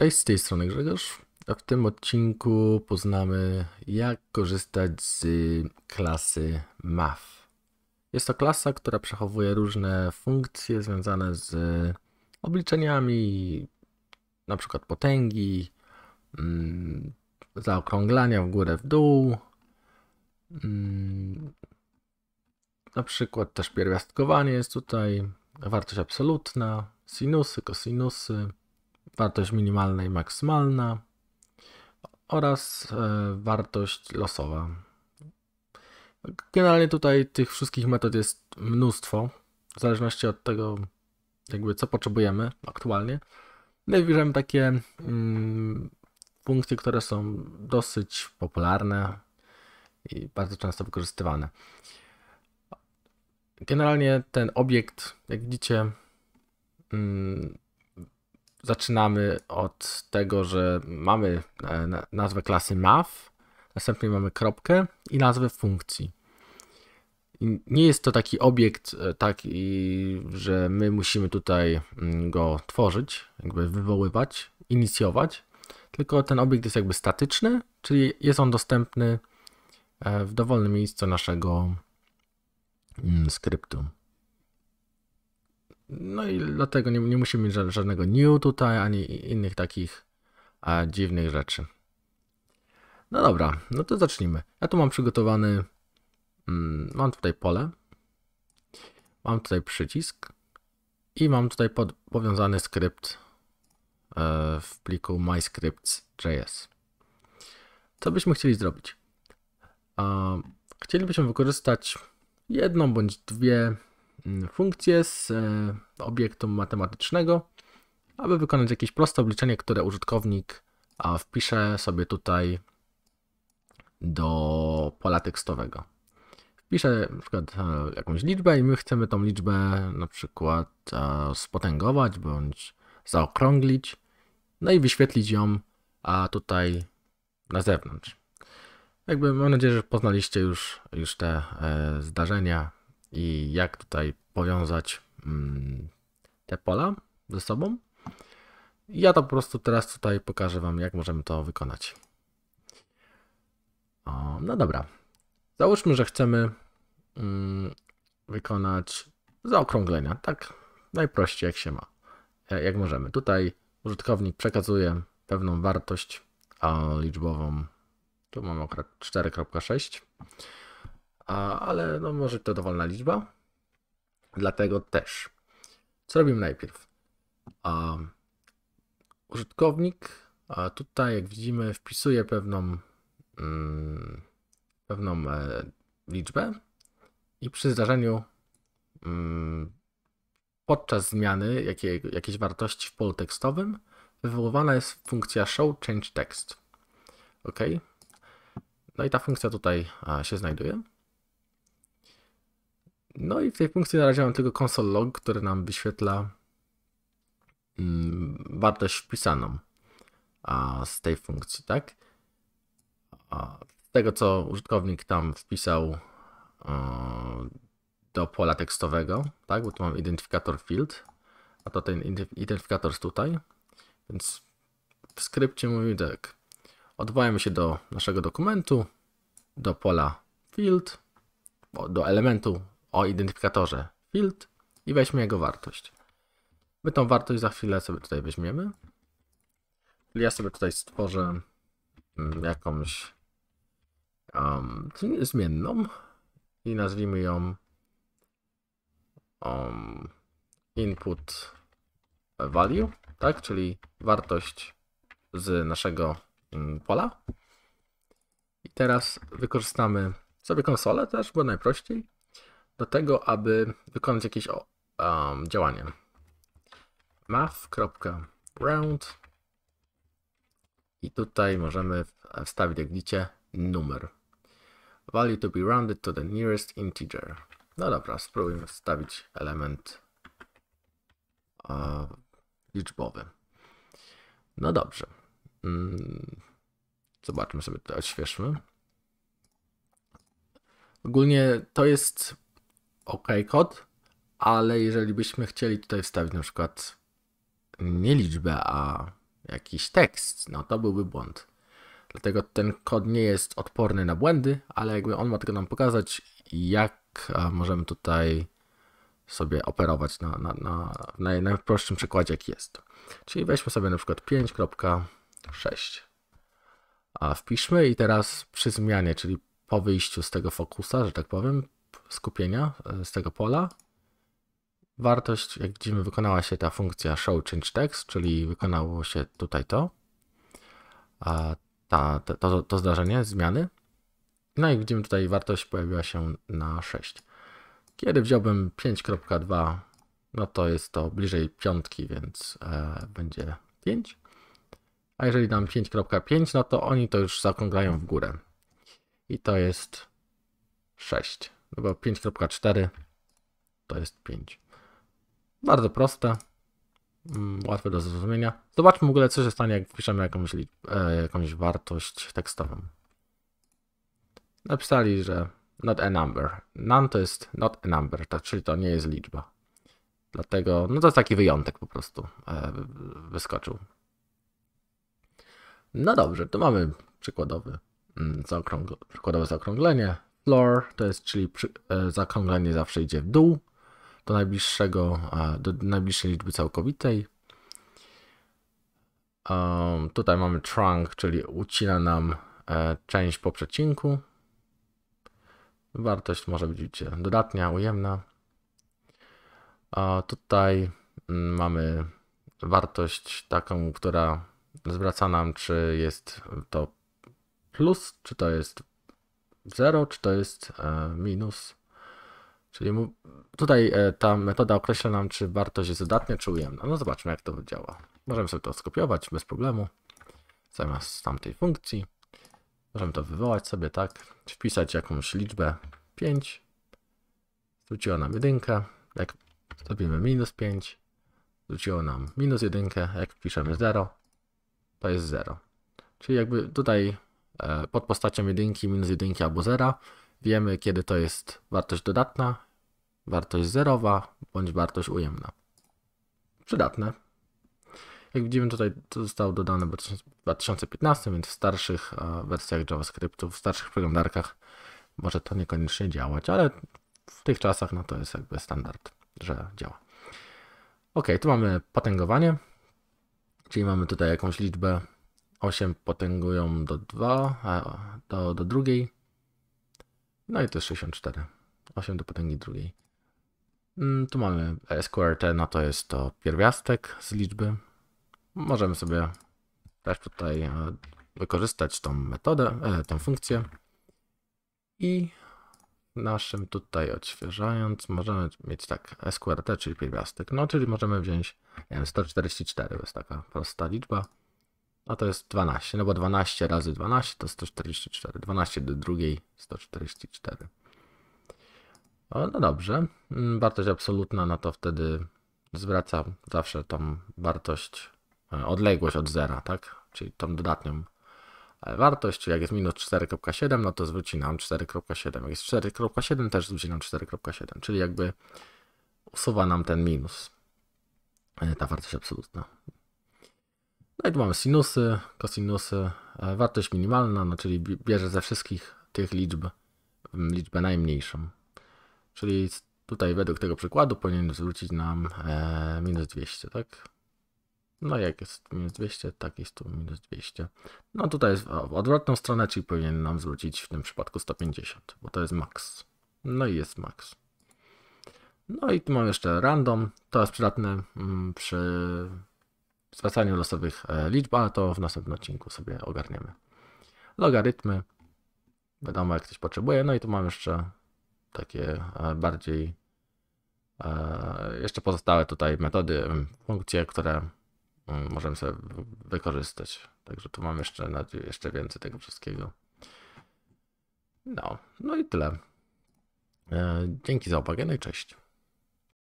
Cześć, z tej strony Grzegorz. A w tym odcinku poznamy jak korzystać z y, klasy MAF. Jest to klasa, która przechowuje różne funkcje związane z y, obliczeniami, na przykład potęgi, mm, zaokrąglania w górę, w dół, mm, na przykład też pierwiastkowanie jest tutaj, wartość absolutna, sinusy, kosinusy, wartość minimalna i maksymalna oraz e, wartość losowa. Generalnie tutaj tych wszystkich metod jest mnóstwo, w zależności od tego, jakby co potrzebujemy aktualnie. No i bierzemy takie mm, funkcje, które są dosyć popularne i bardzo często wykorzystywane. Generalnie ten obiekt, jak widzicie, mm, zaczynamy od tego, że mamy e, nazwę klasy math, następnie mamy kropkę i nazwę funkcji. Nie jest to taki obiekt, e, taki, że my musimy tutaj mm, go tworzyć, jakby wywoływać, inicjować, tylko ten obiekt jest jakby statyczny, czyli jest on dostępny e, w dowolnym miejscu naszego mm, skryptu. No i dlatego nie, nie musimy mieć żadnego new tutaj, ani innych takich a, dziwnych rzeczy. No dobra, no to zacznijmy. Ja tu mam przygotowany, mm, mam tutaj pole, mam tutaj przycisk i mam tutaj pod, powiązany skrypt e, w pliku myscripts.js. Co byśmy chcieli zrobić? chcielibyśmy wykorzystać jedną bądź dwie funkcję z e, obiektu matematycznego, aby wykonać jakieś proste obliczenie, które użytkownik wpisze sobie tutaj do pola tekstowego. Wpiszę na przykład e, jakąś liczbę i my chcemy tą liczbę na przykład e, spotęgować bądź zaokrąglić, no i wyświetlić ją tutaj na zewnątrz. Jakby mam nadzieję, że poznaliście już, już te zdarzenia i jak tutaj powiązać mm, te pola ze sobą. Ja to po prostu teraz tutaj pokażę Wam, jak możemy to wykonać. O, no dobra. Załóżmy, że chcemy mm, wykonać zaokrąglenia. Tak najprościej jak się ma, e, jak możemy. Tutaj użytkownik przekazuje pewną wartość liczbową. Tu mamy akurat 4.6, ale no może to dowolna liczba. Dlatego też, co robimy najpierw? Um, użytkownik tutaj, jak widzimy, wpisuje pewną, mm, pewną e, liczbę i przy zdarzeniu mm, podczas zmiany jakiej, jakiejś wartości w polu tekstowym wywoływana jest funkcja show change text. OK. No i ta funkcja tutaj się znajduje. No i w tej funkcji na razie mam tylko console log, który nam wyświetla mm, wartość wpisaną z tej funkcji, tak? Z tego, co użytkownik tam wpisał e, do pola tekstowego, tak? Bo tu mam identyfikator field, a to ten identyfikator jest tutaj. Więc w skrypcie mówimy tak. Odwołamy się do naszego dokumentu, do pola field, do elementu o identyfikatorze field i weźmy jego wartość. My tą wartość za chwilę sobie tutaj weźmiemy. Czyli Ja sobie tutaj stworzę mm, jakąś um, zmienną i nazwijmy ją um, input value, tak? Czyli wartość z naszego mm, pola. I teraz wykorzystamy sobie konsolę też, bo najprościej do tego, aby wykonać jakieś um, działanie. math.round i tutaj możemy wstawić, jak widzicie, numer. Value to be rounded to the nearest integer. No dobra, spróbujmy wstawić element uh, liczbowy. No dobrze. Mm, zobaczmy sobie to, odświeżmy. Ogólnie to jest OK kod, ale jeżeli byśmy chcieli tutaj wstawić na przykład nie liczbę, a jakiś tekst, no to byłby błąd. Dlatego ten kod nie jest odporny na błędy, ale jakby on ma tylko nam pokazać, jak e, możemy tutaj sobie operować na, na, na, najprostszym przykładzie, jaki jest. Czyli weźmy sobie na przykład 5.6. A wpiszmy i teraz przy zmianie, czyli po wyjściu z tego fokusa, że tak powiem, skupienia e, z tego pola. Wartość, jak widzimy, wykonała się ta funkcja show change text, czyli wykonało się tutaj to, a ta, to, to zdarzenie zmiany. No i widzimy tutaj wartość pojawiła się na 6. Kiedy wziąłbym 5.2, no to jest to bliżej piątki, więc e, będzie 5. A jeżeli dam 5.5, no to oni to już zaokrąglają w górę. I to jest 6 bo 5.4 to jest 5. Bardzo proste, mm, łatwe do zrozumienia. Zobaczmy w ogóle, co się stanie, jak wpiszemy jakąś, e, jakąś wartość tekstową. Napisali, że not a number. None to jest not a number, tak, czyli to nie jest liczba. Dlatego, no to jest taki wyjątek po prostu e, wyskoczył. No dobrze, tu mamy przykładowy mm, zaokrągl przykładowe zaokrąglenie floor, to jest czyli przy, e, zakrąglenie zawsze idzie w dół do najbliższego, do najbliższej liczby całkowitej. Um, tutaj mamy trunk, czyli ucina nam e, część po przecinku. Wartość może być dodatnia, ujemna. A tutaj mm, mamy wartość taką, która zwraca nam, czy jest to plus, czy to jest 0, czy to jest e, minus. Czyli tutaj e, ta metoda określa nam, czy wartość jest dodatnia, czy ujemna. No zobaczmy, jak to działa. Możemy sobie to skopiować bez problemu, zamiast tamtej funkcji. Możemy to wywołać sobie, tak, wpisać jakąś liczbę 5. Zwróciło nam jedynkę. Jak zrobimy minus 5, zwróciło nam minus jedynkę. Jak wpiszemy 0, to jest 0. Czyli jakby tutaj E, pod postacią jedynki, minus jedynki albo zera. Wiemy, kiedy to jest wartość dodatna, wartość zerowa bądź wartość ujemna. Przydatne. Jak widzimy tutaj to zostało dodane w 2015, więc w starszych e, wersjach JavaScriptu, w starszych przeglądarkach może to niekoniecznie działać, ale w tych czasach no to jest jakby standard, że działa. Ok, tu mamy potęgowanie, czyli mamy tutaj jakąś liczbę 8 potęgują do 2, do, do drugiej. No i to jest 64. 8 do potęgi drugiej. Mm, tu mamy SQRT, no to jest to pierwiastek z liczby. Możemy sobie też tutaj e, wykorzystać tą metodę, e, tą funkcję. I naszym tutaj odświeżając, możemy mieć tak SQRT, czyli pierwiastek. No, czyli możemy wziąć nie wiem, 144, to jest taka prosta liczba a to jest 12, no bo 12 razy 12 to 144, 12 do drugiej 144. O, no dobrze, mm, wartość absolutna, no to wtedy zwraca zawsze tą wartość, e, odległość od zera, tak? Czyli tą dodatnią e, wartość, czy jak jest minus 4.7, no to zwróci nam 4.7. Jak jest 4.7, też zwróci nam 4.7, czyli jakby usuwa nam ten minus, e, ta wartość absolutna. No i tu mamy sinusy, kosinusy, e, wartość minimalna, no czyli bierze ze wszystkich tych liczb mm, liczbę najmniejszą. Czyli tutaj według tego przykładu powinien zwrócić nam e, minus 200, tak? No jak jest minus 200, tak jest tu minus 200. No tutaj jest w odwrotną stronę, czyli powinien nam zwrócić w tym przypadku 150, bo to jest max. No i jest max. No i tu mam jeszcze random. To jest przydatne mm, przy zwracaniu losowych e, liczb, ale to w następnym odcinku sobie ogarniemy. Logarytmy, wiadomo jak ktoś potrzebuje. No i tu mam jeszcze takie e, bardziej, e, jeszcze pozostałe tutaj metody, funkcje, które możemy sobie wykorzystać. Także tu mam jeszcze, jeszcze więcej tego wszystkiego. No, no i tyle. Dzięki za uwagę, no i cześć.